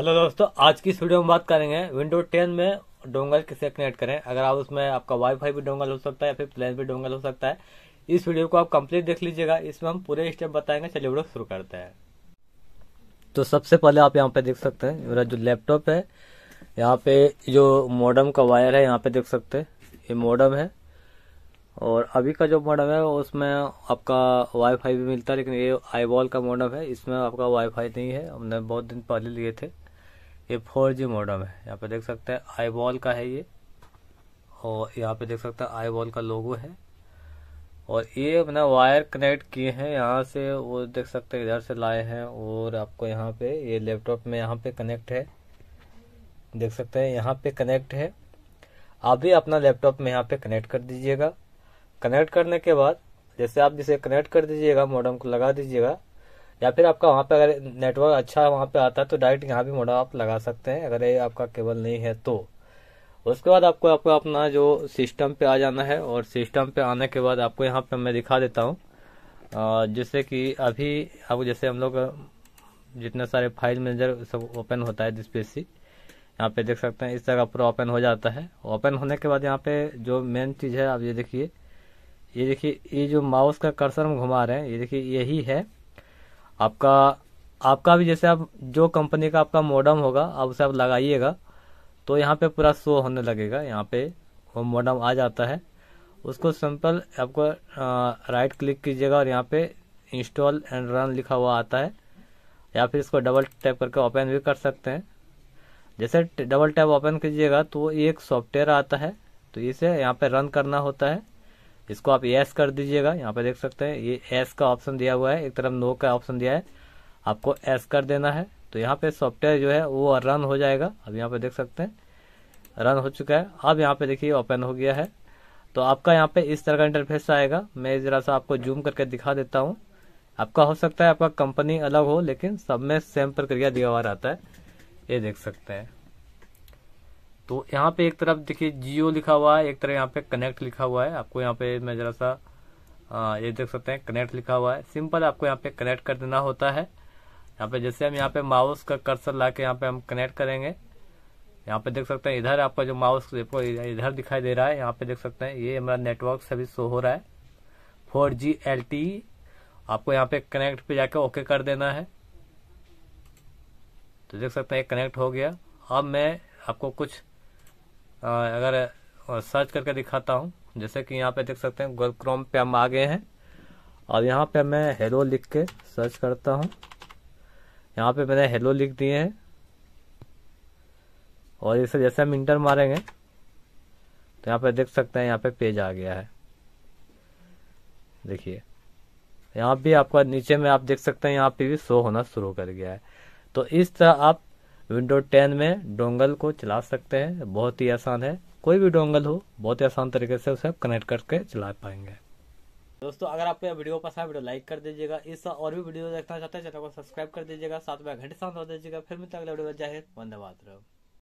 hello दोस्तों आज की इस वीडियो में बात करेंगे विंडो 10 में डोंगल किसे कनेक्ट करें अगर आप उसमें आपका वाईफाई भी डोंगल हो सकता है या फिर प्लान भी डोंगल हो सकता है इस वीडियो को आप कंप्लीट देख लीजिएगा इसमें हम पूरे स्टेप बताएंगे चलिए वीडियो शुरू करते हैं तो सबसे पहले आप यहाँ पे देख सकते हैं मेरा जो लैपटॉप है यहाँ पे जो मॉडम का वायर है यहाँ पे देख सकते हैं ये मॉडम है और अभी का जो मॉडम है उसमें आपका वाईफाई भी मिलता है लेकिन ये आईबॉल का मॉडम है इसमें आपका वाईफाई नहीं है हमने बहुत दिन पहले लिए थे ये फोर जी मॉडम है यहाँ पे देख सकते हैं आई बॉल का है ये और यहाँ पे देख सकते हैं आई बॉल का लोगो है और ये अपना वायर कनेक्ट किए हैं यहाँ से वो देख सकते हैं इधर से लाए हैं और आपको यहाँ पे ये लैपटॉप में यहाँ पे कनेक्ट है देख सकते हैं यहाँ पे कनेक्ट है आप भी अपना लैपटॉप में यहाँ पे कनेक्ट कर दीजिएगा कनेक्ट करने के बाद जैसे आप जिसे कनेक्ट कर दीजिएगा मॉडम को लगा दीजिएगा या फिर आपका वहाँ पे अगर नेटवर्क अच्छा वहाँ पे आता है तो डायरेक्ट यहाँ भी मोडम आप लगा सकते हैं अगर ये आपका केबल नहीं है तो उसके बाद आपको आपको अपना जो सिस्टम पे आ जाना है और सिस्टम पे आने के बाद आपको यहाँ पे मैं दिखा देता हूँ जैसे कि अभी आप जैसे हम लोग जितने सारे फाइल मैनेजर सब ओपन होता है डिस्पेसी यहाँ पे देख सकते हैं इस तरह पूरा ओपन हो जाता है ओपन होने के बाद यहाँ पे जो मेन चीज़ है आप ये देखिए ये देखिए ये जो माउस का कर्सर हम घुमा रहे हैं ये देखिए यही है आपका आपका भी जैसे आप जो कंपनी का आपका मॉडम होगा आप उसे आप लगाइएगा तो यहाँ पे पूरा शो होने लगेगा यहाँ पे वो मॉडम आ जाता है उसको सिंपल आपको राइट क्लिक कीजिएगा और यहाँ पे इंस्टॉल एंड रन लिखा हुआ आता है या फिर इसको डबल टैप करके ओपन भी कर सकते हैं जैसे डबल टैप ओपन कीजिएगा तो एक सॉफ्टवेयर आता है तो इसे यहाँ पे रन करना होता है इसको आप एस कर दीजिएगा यहाँ पे देख सकते हैं ये एस का ऑप्शन दिया हुआ है एक तरफ नो का ऑप्शन दिया है आपको एस कर देना है तो यहाँ पे सॉफ्टवेयर जो है वो रन हो जाएगा अब यहाँ पे देख सकते हैं रन हो चुका है अब यहाँ पे देखिए ओपन हो गया है तो आपका यहाँ पे इस तरह का इंटरफेस आएगा मैं जरा सा आपको जूम करके दिखा देता हूँ आपका हो सकता है आपका कंपनी अलग हो लेकिन सब में सेम प्रक्रिया दिया हुआ रहता है ये देख सकते हैं तो यहाँ पे एक तरफ देखिए जियो लिखा हुआ है एक तरफ यहाँ पे कनेक्ट लिखा हुआ है आपको यहाँ पे मैं जरा सा ये देख सकते हैं कनेक्ट लिखा हुआ है सिंपल आपको यहाँ पे कनेक्ट कर देना होता है यहाँ पे जैसे हम यहाँ पे माउस का कर्सर ला के यहाँ पे हम कनेक्ट करेंगे यहाँ पे देख सकते हैं इधर आपका जो माउस देखो इधर दिखाई दे रहा है यहाँ पे देख सकते हैं ये हमारा नेटवर्क सभी शो हो रहा है फोर जी एल टी आपको यहाँ पे कनेक्ट पे जाके ओके कर देना है तो देख सकते हैं कनेक्ट हो गया अब मैं आपको कुछ अगर सर्च करके दिखाता हूँ जैसे कि यहाँ पे देख सकते हैं गूगल क्रोम पे हम आ गए हैं और यहाँ पे मैं हेलो लिख के सर्च करता हूँ यहाँ पे मैंने हेलो लिख दिए हैं और इसे जैसे हम इंटर मारेंगे तो यहाँ पे देख सकते हैं यहाँ पे पेज आ गया है देखिए यहाँ भी आपका नीचे में आप देख सकते हैं यहाँ पे भी शो होना शुरू कर गया है तो इस तरह आप विंडो टेन में डोंगल को चला सकते हैं बहुत ही आसान है कोई भी डोंगल हो बहुत ही आसान तरीके से उसे आप कनेक्ट करके चला पाएंगे दोस्तों अगर आपको यह वीडियो पसंद है वीडियो लाइक कर दीजिएगा इस और भी वीडियो देखना चाहते हैं चैनल को सब्सक्राइब कर दीजिएगा साथ में घंटे साथ हो दीजिएगा फिर मिलते अगले वीडियो में जय हिंद वंदे मातरम